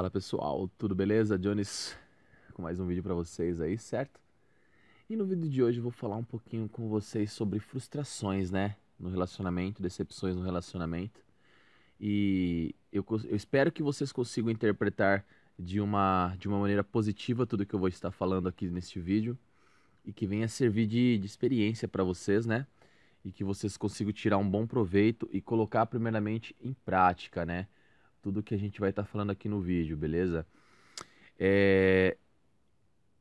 Fala pessoal, tudo beleza? Jones com mais um vídeo para vocês aí, certo? E no vídeo de hoje eu vou falar um pouquinho com vocês sobre frustrações, né? No relacionamento, decepções no relacionamento. E eu, eu espero que vocês consigam interpretar de uma, de uma maneira positiva tudo que eu vou estar falando aqui neste vídeo. E que venha servir de, de experiência para vocês, né? E que vocês consigam tirar um bom proveito e colocar primeiramente em prática, né? tudo que a gente vai estar tá falando aqui no vídeo, beleza? É...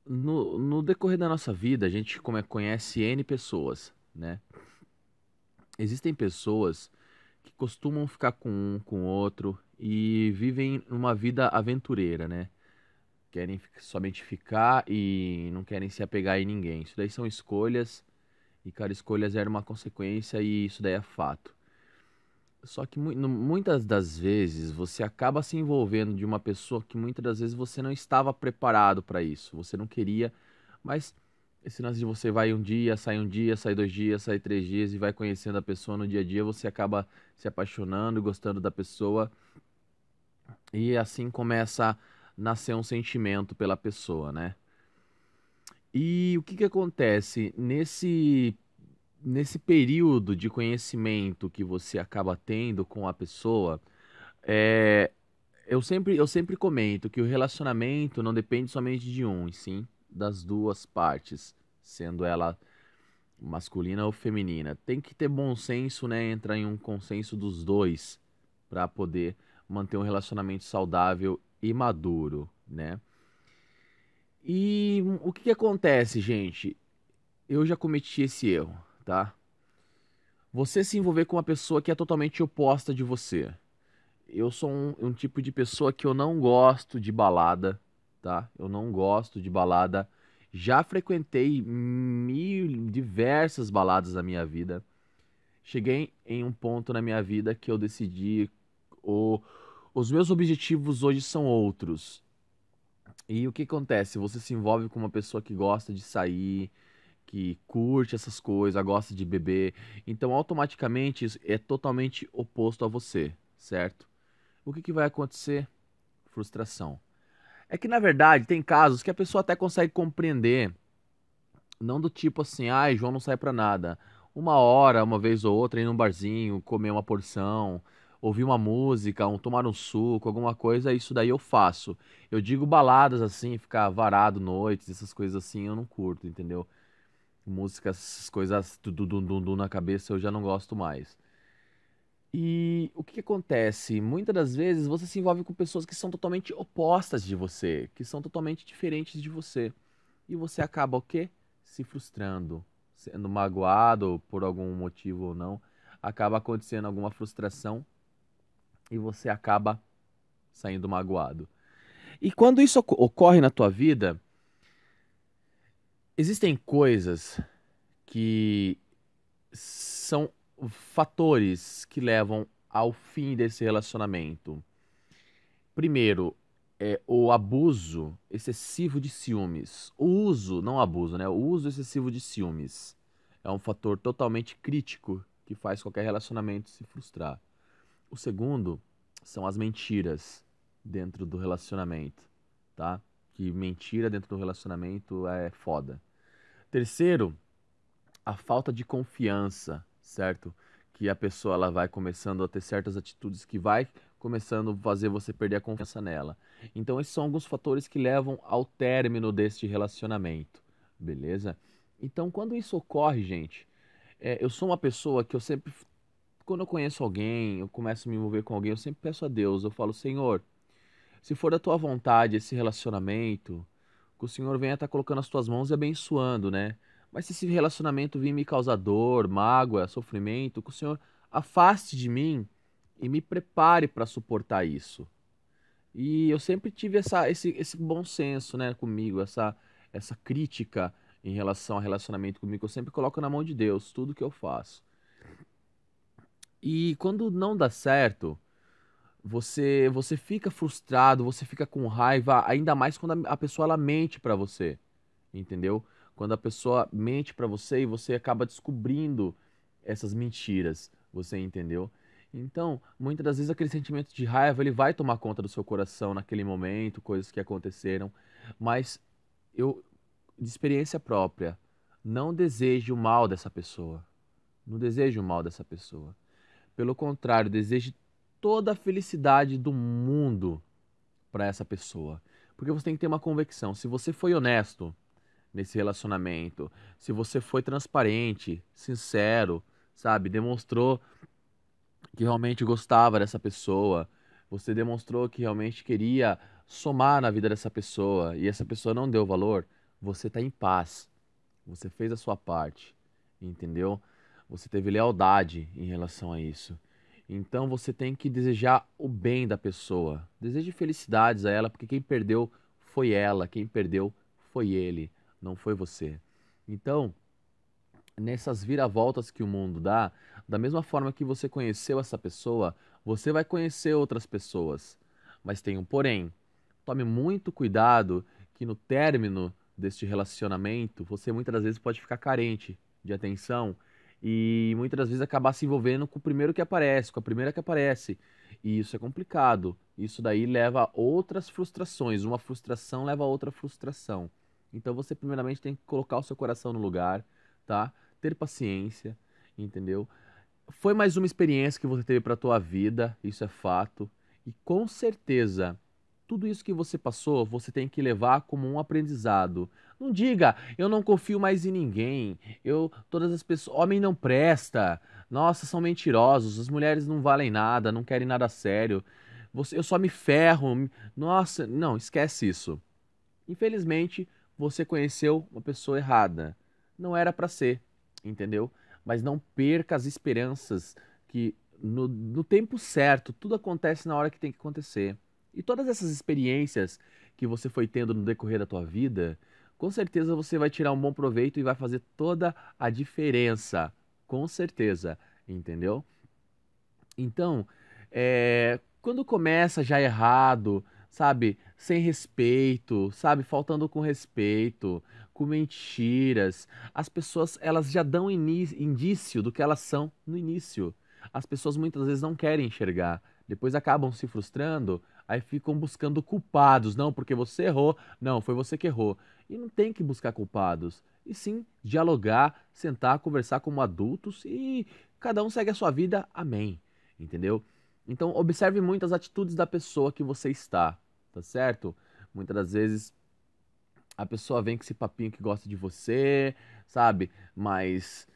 No, no decorrer da nossa vida, a gente como é, conhece N pessoas, né? Existem pessoas que costumam ficar com um, com outro e vivem uma vida aventureira, né? Querem somente ficar e não querem se apegar em ninguém. Isso daí são escolhas e, cara, escolhas eram uma consequência e isso daí é fato. Só que muitas das vezes você acaba se envolvendo de uma pessoa que muitas das vezes você não estava preparado para isso, você não queria, mas esse lance de você vai um dia, sai um dia, sai dois dias, sai três dias e vai conhecendo a pessoa no dia a dia, você acaba se apaixonando, e gostando da pessoa e assim começa a nascer um sentimento pela pessoa, né? E o que que acontece nesse nesse período de conhecimento que você acaba tendo com a pessoa, é, eu, sempre, eu sempre comento que o relacionamento não depende somente de um, e sim das duas partes, sendo ela masculina ou feminina. Tem que ter bom senso, né? Entrar em um consenso dos dois para poder manter um relacionamento saudável e maduro, né? E o que, que acontece, gente? Eu já cometi esse erro tá? Você se envolver com uma pessoa que é totalmente oposta de você. Eu sou um, um tipo de pessoa que eu não gosto de balada, tá? Eu não gosto de balada. Já frequentei mil, diversas baladas na minha vida. Cheguei em um ponto na minha vida que eu decidi o, os meus objetivos hoje são outros. E o que acontece? Você se envolve com uma pessoa que gosta de sair, que curte essas coisas, gosta de beber. Então, automaticamente, isso é totalmente oposto a você, certo? O que, que vai acontecer? Frustração. É que, na verdade, tem casos que a pessoa até consegue compreender. Não do tipo assim, ai, ah, João não sai pra nada. Uma hora, uma vez ou outra, ir num barzinho, comer uma porção, ouvir uma música, um, tomar um suco, alguma coisa, isso daí eu faço. Eu digo baladas assim, ficar varado noites, essas coisas assim, eu não curto, entendeu? Músicas, coisas dum, dum, dum, dum na cabeça eu já não gosto mais. E o que, que, acontece? Muitas das vezes você se envolve com pessoas que são totalmente opostas de você, que são totalmente diferentes de você. E você acaba o quê? Se frustrando, sendo magoado por algum motivo ou não. Acaba acontecendo alguma frustração e você acaba saindo magoado. E quando isso ocorre na tua vida, existem coisas que são fatores que levam ao fim desse relacionamento. Primeiro, é o abuso excessivo de ciúmes. O uso, não abuso, né? O uso excessivo de ciúmes é um fator totalmente crítico que faz qualquer relacionamento se frustrar. O segundo são as mentiras dentro do relacionamento, tá? Que mentira dentro do relacionamento é foda. Terceiro, a falta de confiança, certo? Que a pessoa ela vai começando a ter certas atitudes que vai começando a fazer você perder a confiança nela. Então esses são alguns fatores que levam ao término deste relacionamento, beleza? Então quando isso ocorre, gente, é, eu sou uma pessoa que eu sempre, quando eu conheço alguém, eu começo a me envolver com alguém, eu sempre peço a Deus, eu falo Senhor, se for da tua vontade esse relacionamento que o Senhor venha estar tá colocando as tuas mãos e abençoando, né? Mas se esse relacionamento vir me causar dor, mágoa, sofrimento, que o Senhor afaste de mim e me prepare para suportar isso. E eu sempre tive essa, esse, esse bom senso né, comigo, essa, essa crítica em relação ao relacionamento comigo. Eu sempre coloco na mão de Deus tudo que eu faço. E quando não dá certo, você, você fica frustrado, você fica com raiva, ainda mais quando a, a pessoa ela mente para você, entendeu? Quando a pessoa mente para você e você acaba descobrindo essas mentiras, você entendeu? Então, muitas das vezes aquele sentimento de raiva, ele vai tomar conta do seu coração naquele momento, coisas que aconteceram, mas eu de experiência própria, não desejo o mal dessa pessoa. Não desejo o mal dessa pessoa. Pelo contrário, desejo toda a felicidade do mundo para essa pessoa. Porque você tem que ter uma convicção. Se você foi honesto nesse relacionamento, se você foi transparente, sincero, sabe, demonstrou que realmente gostava dessa pessoa, você demonstrou que realmente queria somar na vida dessa pessoa e essa pessoa não deu valor, você está em paz. Você fez a sua parte, entendeu? Você teve lealdade em relação a isso. Então você tem que desejar o bem da pessoa. Deseje felicidades a ela, porque quem perdeu foi ela, quem perdeu foi ele, não foi você. Então, nessas viravoltas que o mundo dá, da mesma forma que você conheceu essa pessoa, você vai conhecer outras pessoas. Mas tem um porém. Tome muito cuidado que no término deste relacionamento, você muitas das vezes pode ficar carente de atenção e muitas das vezes acabar se envolvendo com o primeiro que aparece, com a primeira que aparece. E isso é complicado. Isso daí leva a outras frustrações. Uma frustração leva a outra frustração. Então você primeiramente tem que colocar o seu coração no lugar, tá? Ter paciência, entendeu? Foi mais uma experiência que você teve para tua vida, isso é fato. E com certeza tudo isso que você passou, você tem que levar como um aprendizado. Não diga, eu não confio mais em ninguém. Eu, todas as pessoas, homem não presta. Nossa, são mentirosos. As mulheres não valem nada, não querem nada sério. Você, eu só me ferro. Nossa, não, esquece isso. Infelizmente, você conheceu uma pessoa errada. Não era para ser, entendeu? Mas não perca as esperanças que no, no tempo certo tudo acontece na hora que tem que acontecer. E todas essas experiências que você foi tendo no decorrer da tua vida, com certeza você vai tirar um bom proveito e vai fazer toda a diferença. Com certeza, entendeu? Então, é, quando começa já errado, sabe, sem respeito, sabe, faltando com respeito, com mentiras, as pessoas elas já dão indício do que elas são no início. As pessoas muitas vezes não querem enxergar, depois acabam se frustrando, Aí ficam buscando culpados. Não, porque você errou. Não, foi você que errou. E não tem que buscar culpados. E sim, dialogar, sentar, conversar como adultos e cada um segue a sua vida. Amém. Entendeu? Então, observe muito as atitudes da pessoa que você está. Tá certo? Muitas das vezes a pessoa vem com esse papinho que gosta de você, sabe? Mas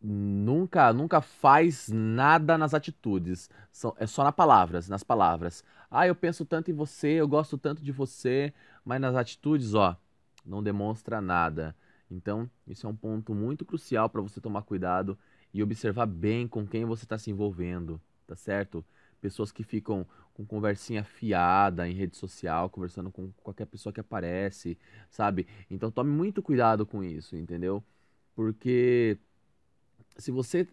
nunca nunca faz nada nas atitudes São, é só nas palavras nas palavras ah eu penso tanto em você eu gosto tanto de você mas nas atitudes ó não demonstra nada então isso é um ponto muito crucial para você tomar cuidado e observar bem com quem você está se envolvendo tá certo pessoas que ficam com conversinha fiada em rede social, conversando com qualquer pessoa que aparece, sabe? Então tome muito cuidado com isso, entendeu? Porque se você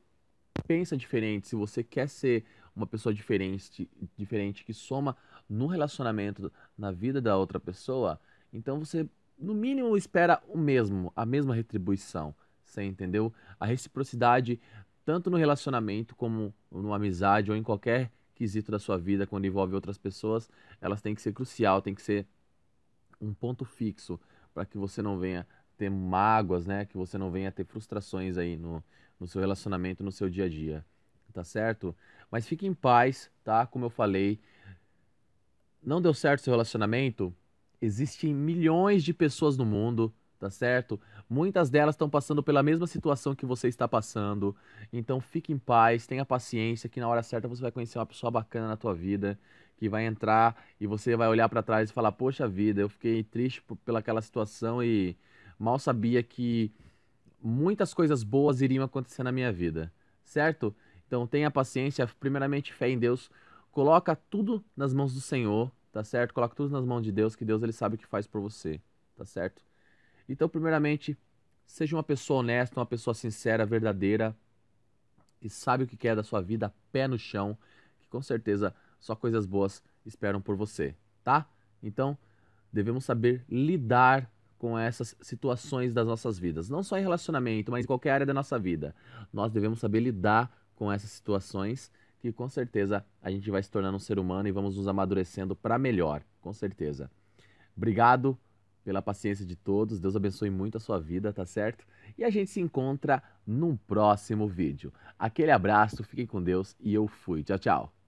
pensa diferente, se você quer ser uma pessoa diferente, diferente que soma no relacionamento, na vida da outra pessoa, então você no mínimo espera o mesmo, a mesma retribuição, você entendeu? A reciprocidade tanto no relacionamento como numa amizade ou em qualquer quesito da sua vida quando envolve outras pessoas, elas têm que ser crucial, tem que ser um ponto fixo para que você não venha ter mágoas, né? Que você não venha ter frustrações aí no, no seu relacionamento, no seu dia a dia, tá certo? Mas fique em paz, tá? Como eu falei, não deu certo seu relacionamento? Existem milhões de pessoas no mundo, tá certo? Muitas delas estão passando pela mesma situação que você está passando. Então fique em paz, tenha paciência que na hora certa você vai conhecer uma pessoa bacana na tua vida, que vai entrar e você vai olhar para trás e falar: "Poxa vida, eu fiquei triste por, pelaquela situação e mal sabia que muitas coisas boas iriam acontecer na minha vida, certo? Então tenha paciência, primeiramente fé em Deus, coloca tudo nas mãos do Senhor, tá certo? Coloca tudo nas mãos de Deus, que Deus ele sabe o que faz por você, tá certo? Então, primeiramente, seja uma pessoa honesta, uma pessoa sincera, verdadeira, que sabe o que quer da sua vida, pé no chão, que com certeza só coisas boas esperam por você, tá? Então, devemos saber lidar com essas situações das nossas vidas. Não só em relacionamento, mas em qualquer área da nossa vida. Nós devemos saber lidar com essas situações que com certeza a gente vai se tornando um ser humano e vamos nos amadurecendo para melhor, com certeza. Obrigado pela paciência de todos. Deus abençoe muito a sua vida, tá certo? E a gente se encontra num próximo vídeo. Aquele abraço, fiquem com Deus e eu fui. Tchau, tchau.